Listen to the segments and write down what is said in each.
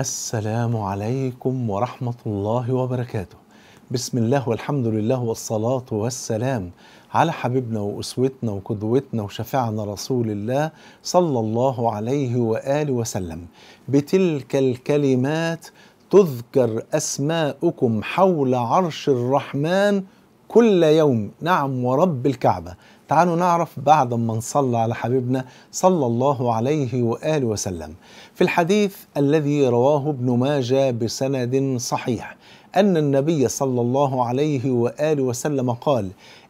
السلام عليكم ورحمة الله وبركاته. بسم الله والحمد لله والصلاة والسلام على حبيبنا وأسوتنا وقدوتنا وشفعنا رسول الله صلى الله عليه وآله وسلم. بتلك الكلمات تذكر أسماؤكم حول عرش الرحمن كل يوم نعم ورب الكعبة تعالوا نعرف بعد ما نصلى على حبيبنا صلى الله عليه وآله وسلم في الحديث الذي رواه ابن ماجه بسند صحيح أن النبي صلى الله عليه وآله وسلم قال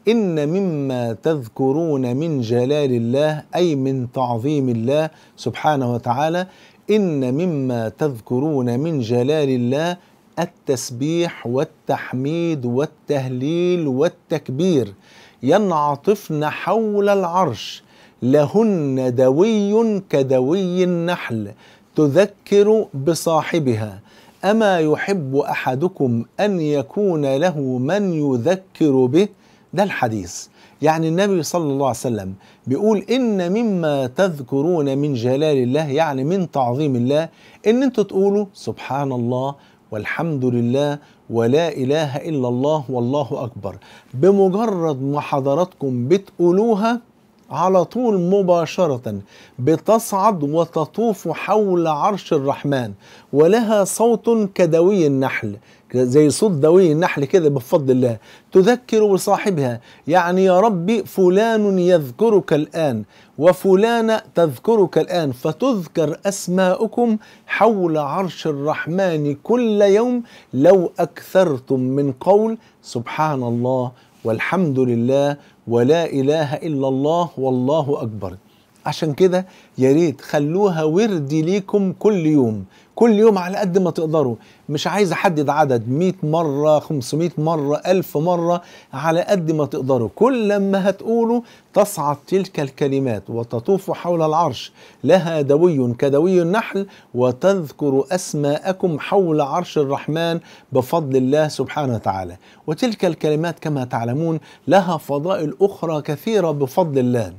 إن مما تذكرون من جلال الله أي من تعظيم الله سبحانه وتعالى إن مما تذكرون من جلال الله التسبيح والتحميد والتهليل والتكبير ينعطفن حول العرش لهن دوي كدوي النحل تذكر بصاحبها اما يحب احدكم ان يكون له من يذكر به ده الحديث يعني النبي صلى الله عليه وسلم بيقول ان مما تذكرون من جلال الله يعني من تعظيم الله ان انتوا تقولوا سبحان الله والحمد لله ولا إله إلا الله والله أكبر بمجرد ما حضراتكم بتقولوها على طول مباشرة بتصعد وتطوف حول عرش الرحمن ولها صوت كدوي النحل زي صوت دوي النحل كده بفضل الله تذكر بصاحبها يعني يا ربي فلان يذكرك الآن وفلان تذكرك الآن فتذكر أسماؤكم حول عرش الرحمن كل يوم لو أكثرتم من قول سبحان الله والحمد لله ولا اله الا الله والله اكبر عشان كده يا ريت خلوها ورد ليكم كل يوم كل يوم على قد ما تقدروا مش عايز احدد عدد 100 مره 500 مره 1000 مره على قد ما تقدروا كل لما هتقولوا تصعد تلك الكلمات وتطوف حول العرش لها دوي كدوي النحل وتذكر اسماءكم حول عرش الرحمن بفضل الله سبحانه وتعالى وتلك الكلمات كما تعلمون لها فضائل اخرى كثيره بفضل الله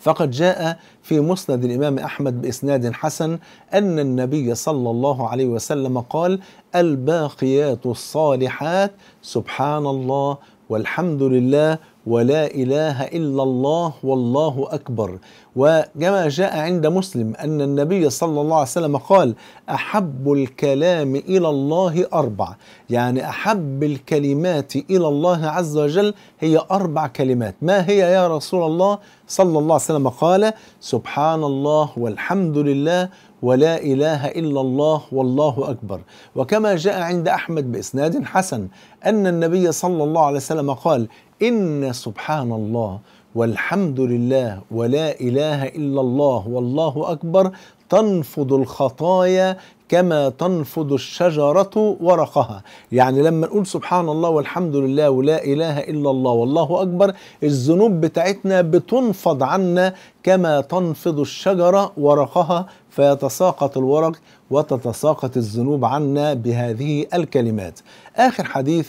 فقد جاء في مسند الإمام أحمد بإسناد حسن أن النبي صلى الله عليه وسلم قال الباقيات الصالحات سبحان الله والحمد لله ولا اله الا الله والله اكبر وكما جاء عند مسلم ان النبي صلى الله عليه وسلم قال احب الكلام الى الله اربع يعني احب الكلمات الى الله عز وجل هي اربع كلمات ما هي يا رسول الله صلى الله عليه وسلم قال سبحان الله والحمد لله ولا اله الا الله والله اكبر وكما جاء عند احمد باسناد حسن ان النبي صلى الله عليه وسلم قال إن سبحان الله والحمد لله ولا إله إلا الله والله أكبر تنفض الخطايا كما تنفض الشجرة ورقها يعني لما نقول سبحان الله والحمد لله ولا إله إلا الله والله أكبر الذنوب بتاعتنا بتنفض عنا كما تنفض الشجرة ورقها فيتساقط الورق وتتساقط الذنوب عنا بهذه الكلمات آخر حديث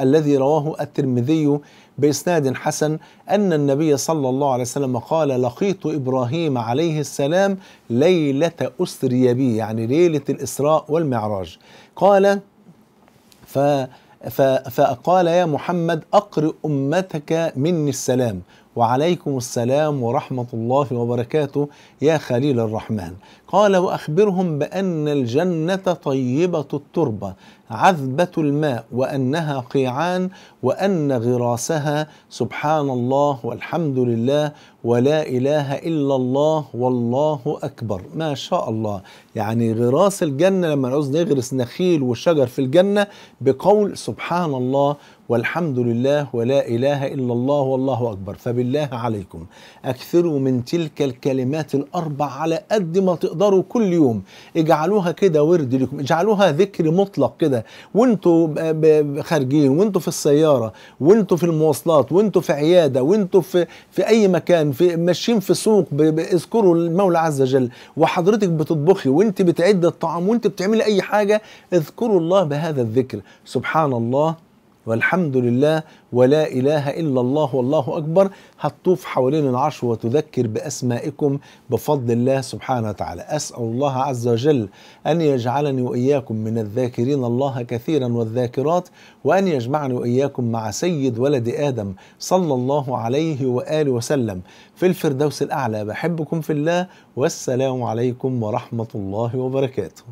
الذي رواه الترمذي بإسناد حسن أن النبي صلى الله عليه وسلم قال لقيت إبراهيم عليه السلام ليلة أسري بي يعني ليلة الإسراء والمعراج قال ف فقال يا محمد أقرئ أمتك مني السلام وعليكم السلام ورحمة الله وبركاته يا خليل الرحمن قال وأخبرهم بأن الجنة طيبة التربة عذبة الماء وأنها قيعان وأن غراسها سبحان الله والحمد لله ولا إله إلا الله والله أكبر ما شاء الله يعني غراس الجنة لما نعوز نغرس نخيل وشجر في الجنة بقول سبحان الله والحمد لله ولا اله الا الله والله اكبر فبالله عليكم اكثروا من تلك الكلمات الاربع على قد ما تقدروا كل يوم اجعلوها كده ورد لكم اجعلوها ذكر مطلق كده وانتوا خارجين وانتوا في السياره وانتوا في المواصلات وانتوا في عياده وانتوا في في اي مكان في ماشيين في سوق اذكروا المولى عز وجل وحضرتك بتطبخي وانت بتعد الطعام وانت بتعملي اي حاجه اذكروا الله بهذا الذكر سبحان الله والحمد لله ولا إله إلا الله والله أكبر هتطوف حوالين العرش وتذكر بأسمائكم بفضل الله سبحانه وتعالى أسأل الله عز وجل أن يجعلني وإياكم من الذاكرين الله كثيرا والذاكرات وأن يجمعني وإياكم مع سيد ولد آدم صلى الله عليه وآله وسلم في الفردوس الأعلى بحبكم في الله والسلام عليكم ورحمة الله وبركاته